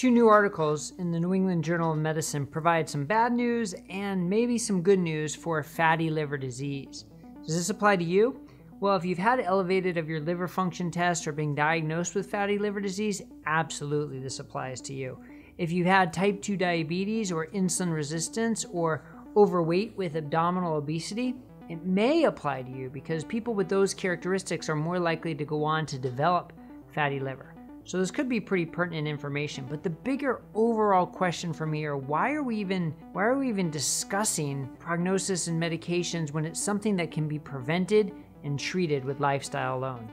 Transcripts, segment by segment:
Two new articles in the New England Journal of Medicine provide some bad news and maybe some good news for fatty liver disease. Does this apply to you? Well, if you've had elevated of your liver function test or being diagnosed with fatty liver disease, absolutely this applies to you. If you've had type 2 diabetes or insulin resistance or overweight with abdominal obesity, it may apply to you because people with those characteristics are more likely to go on to develop fatty liver. So this could be pretty pertinent information, but the bigger overall question from here, why are we even why are we even discussing prognosis and medications when it's something that can be prevented and treated with lifestyle alone?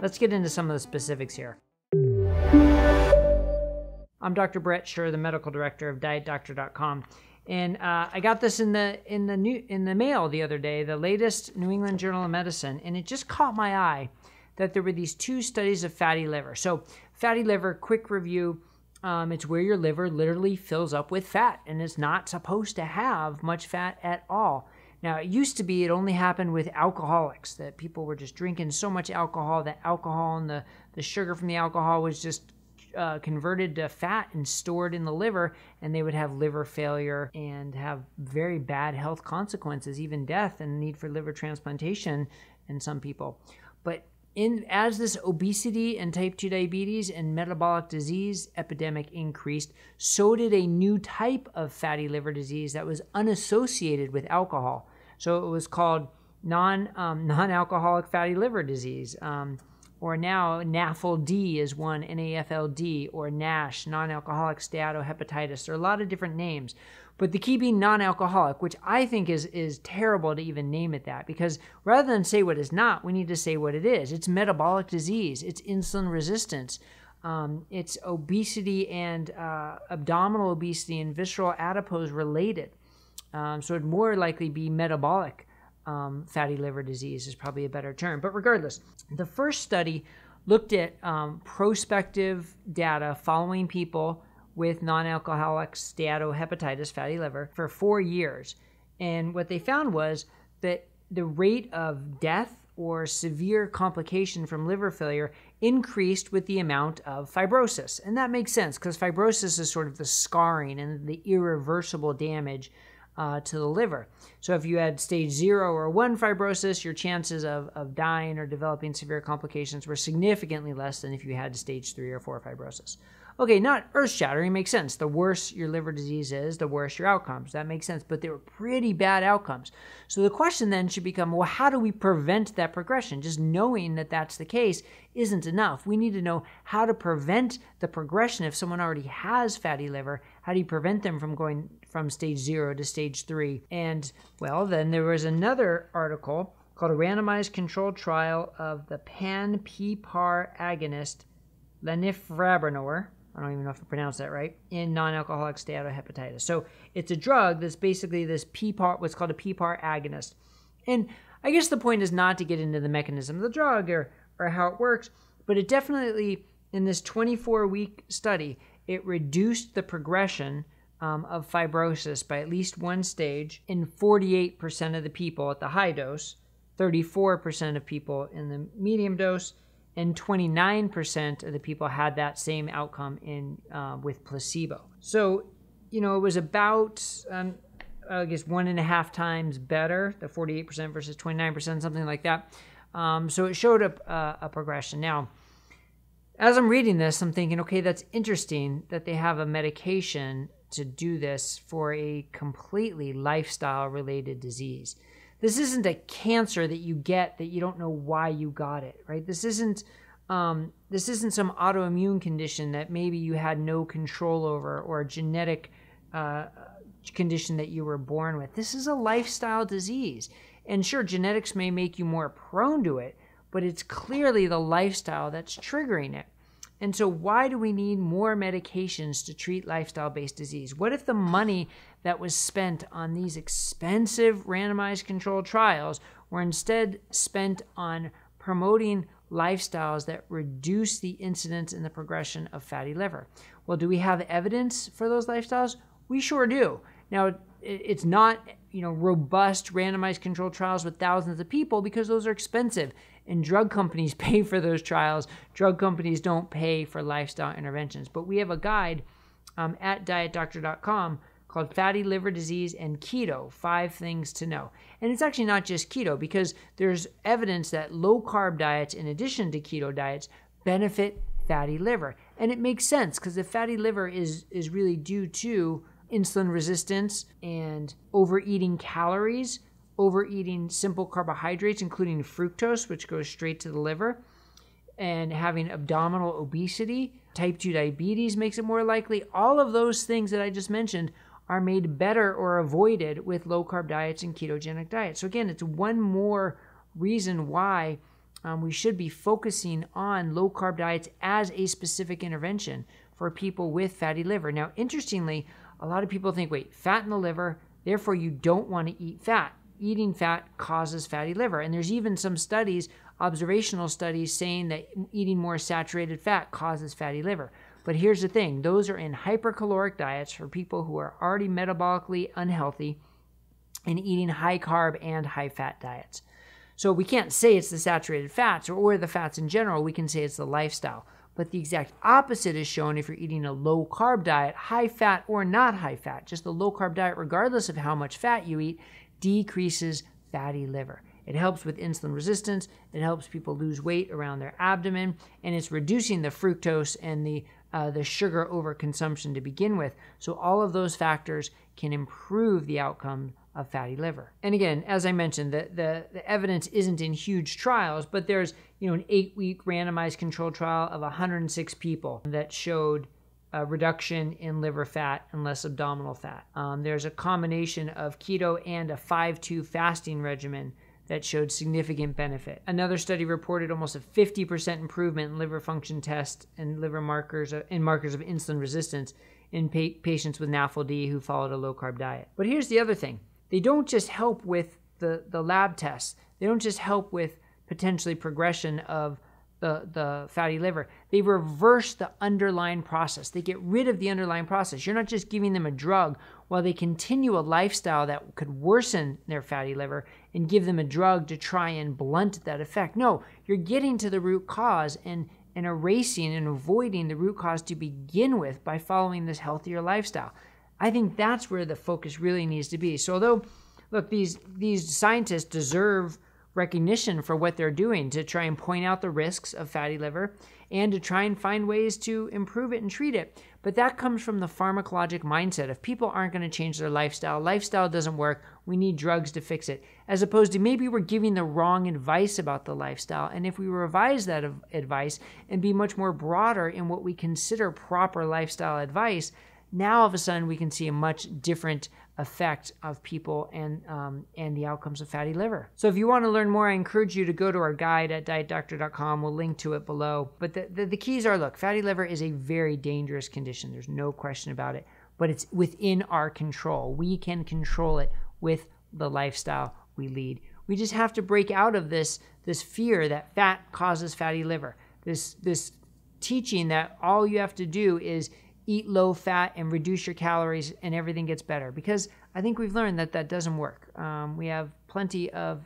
Let's get into some of the specifics here. I'm Dr. Brett Scher, the medical director of DietDoctor.com, and uh, I got this in the in the new in the mail the other day, the latest New England Journal of Medicine, and it just caught my eye that there were these two studies of fatty liver. So, fatty liver, quick review. Um, it's where your liver literally fills up with fat and it's not supposed to have much fat at all. Now, it used to be it only happened with alcoholics, that people were just drinking so much alcohol that alcohol and the, the sugar from the alcohol was just uh, converted to fat and stored in the liver, and they would have liver failure and have very bad health consequences, even death and need for liver transplantation in some people. But in as this obesity and type 2 diabetes and metabolic disease epidemic increased so did a new type of fatty liver disease that was unassociated with alcohol so it was called non um, non-alcoholic fatty liver disease um, or now NAFLD is one, NAFLD, or NASH, non alcoholic steatohepatitis. There are a lot of different names, but the key being non alcoholic, which I think is, is terrible to even name it that because rather than say what it's not, we need to say what it is. It's metabolic disease, it's insulin resistance. Um, it's obesity and uh, abdominal obesity and visceral adipose related. Um, so it'd more likely be metabolic um, fatty liver disease is probably a better term. But regardless, the first study looked at um, prospective data following people with non alcoholic steatohepatitis, fatty liver, for four years. And what they found was that the rate of death or severe complication from liver failure increased with the amount of fibrosis. And that makes sense because fibrosis is sort of the scarring and the irreversible damage uh, to the liver. So if you had stage zero or one fibrosis, your chances of, of dying or developing severe complications were significantly less than if you had stage three or four fibrosis. Okay, not earth shattering, makes sense. The worse your liver disease is, the worse your outcomes. That makes sense, but they were pretty bad outcomes. So the question then should become well, how do we prevent that progression? Just knowing that that's the case isn't enough. We need to know how to prevent the progression if someone already has fatty liver. How do you prevent them from going from stage zero to stage three. And, well, then there was another article called A Randomized Controlled Trial of the Pan PPAR Agonist Lenifrabrinor. I don't even know if I pronounced that right, in non-alcoholic steatohepatitis. So it's a drug that's basically this PPAR, what's called a PPAR agonist. And I guess the point is not to get into the mechanism of the drug or, or how it works, but it definitely, in this 24-week study, it reduced the progression um, of fibrosis by at least one stage in 48% of the people at the high dose, 34% of people in the medium dose, and 29% of the people had that same outcome in uh, with placebo. So, you know, it was about um, I guess one and a half times better, the 48% versus 29%, something like that. Um, so it showed up uh, a progression. Now, as I'm reading this, I'm thinking, okay, that's interesting that they have a medication to do this for a completely lifestyle related disease. This isn't a cancer that you get that you don't know why you got it, right? This isn't um, this isn't some autoimmune condition that maybe you had no control over or a genetic uh, condition that you were born with. This is a lifestyle disease. And sure, genetics may make you more prone to it, but it's clearly the lifestyle that's triggering it. And so, why do we need more medications to treat lifestyle based disease? What if the money that was spent on these expensive randomized controlled trials were instead spent on promoting lifestyles that reduce the incidence and the progression of fatty liver? Well, do we have evidence for those lifestyles? We sure do. Now, it's not you know robust randomized controlled trials with thousands of people because those are expensive and drug companies pay for those trials. Drug companies don't pay for lifestyle interventions. But we have a guide um, at dietdoctor.com called Fatty Liver Disease and Keto Five Things to Know. And it's actually not just keto, because there's evidence that low carb diets, in addition to keto diets, benefit fatty liver. And it makes sense because the fatty liver is, is really due to insulin resistance and overeating calories overeating simple carbohydrates, including fructose, which goes straight to the liver, and having abdominal obesity. Type 2 diabetes makes it more likely. All of those things that I just mentioned are made better or avoided with low carb diets and ketogenic diets. So, again, it's one more reason why um, we should be focusing on low carb diets as a specific intervention for people with fatty liver. Now, interestingly, a lot of people think wait, fat in the liver, therefore you don't want to eat fat eating fat causes fatty liver. And there's even some studies, observational studies, saying that eating more saturated fat causes fatty liver. But here's the thing those are in hypercaloric diets for people who are already metabolically unhealthy and eating high carb and high fat diets. So we can't say it's the saturated fats or, or the fats in general. We can say it's the lifestyle. But the exact opposite is shown if you're eating a low carb diet, high fat or not high fat. Just the low carb diet, regardless of how much fat you eat, decreases fatty liver. It helps with insulin resistance, it helps people lose weight around their abdomen, and it's reducing the fructose and the uh, the sugar overconsumption to begin with. So all of those factors can improve the outcome of fatty liver. And again, as I mentioned, the, the, the evidence isn't in huge trials, but there's you know an eight-week randomized control trial of 106 people that showed a reduction in liver fat and less abdominal fat. Um, there's a combination of keto and a 5 2 fasting regimen that showed significant benefit. Another study reported almost a 50% improvement in liver function tests and liver markers and uh, markers of insulin resistance in pa- patients with NAFLD who followed a low carb diet. But here's the other thing they don't just help with the, the lab tests, they don't just help with potentially progression of the, the fatty liver. They reverse the underlying process. They get rid of the underlying process. You're not just giving them a drug while they continue a lifestyle that could worsen their fatty liver and give them a drug to try and blunt that effect. No, you're getting to the root cause and, and erasing and avoiding the root cause to begin with by following this healthier lifestyle. I think that's where the focus really needs to be. So although look, these these scientists deserve recognition for what they're doing to try and point out the risks of fatty liver and to try and find ways to improve it and treat it. But that comes from the pharmacologic mindset. If people aren't going to change their lifestyle, lifestyle doesn't work, we need drugs to fix it. As opposed to maybe we're giving the wrong advice about the lifestyle. And if we revise that advice and be much more broader in what we consider proper lifestyle advice, now all of a sudden we can see a much different effect of people and um, and the outcomes of fatty liver. So if you want to learn more, I encourage you to go to our guide at dietdoctor.com. We'll link to it below. But the, the, the keys are look, fatty liver is a very dangerous condition. There's no question about it. But it's within our control. We can control it with the lifestyle we lead. We just have to break out of this this fear that fat causes fatty liver. This this teaching that all you have to do is eat low fat and reduce your calories and everything gets better because i think we've learned that that doesn't work um, we have plenty of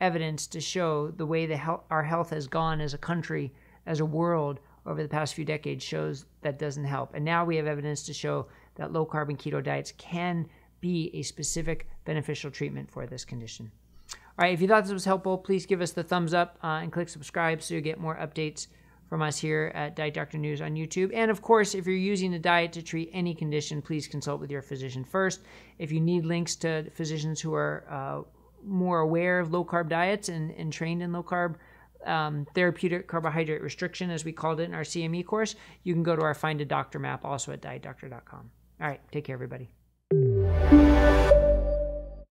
evidence to show the way the our health has gone as a country as a world over the past few decades shows that doesn't help and now we have evidence to show that low carbon keto diets can be a specific beneficial treatment for this condition all right if you thought this was helpful please give us the thumbs up uh, and click subscribe so you get more updates from us here at Diet Doctor News on YouTube. And of course, if you're using a diet to treat any condition, please consult with your physician first. If you need links to physicians who are uh, more aware of low carb diets and, and trained in low carb um, therapeutic carbohydrate restriction, as we called it in our CME course, you can go to our Find a Doctor map also at dietdoctor.com. All right, take care, everybody.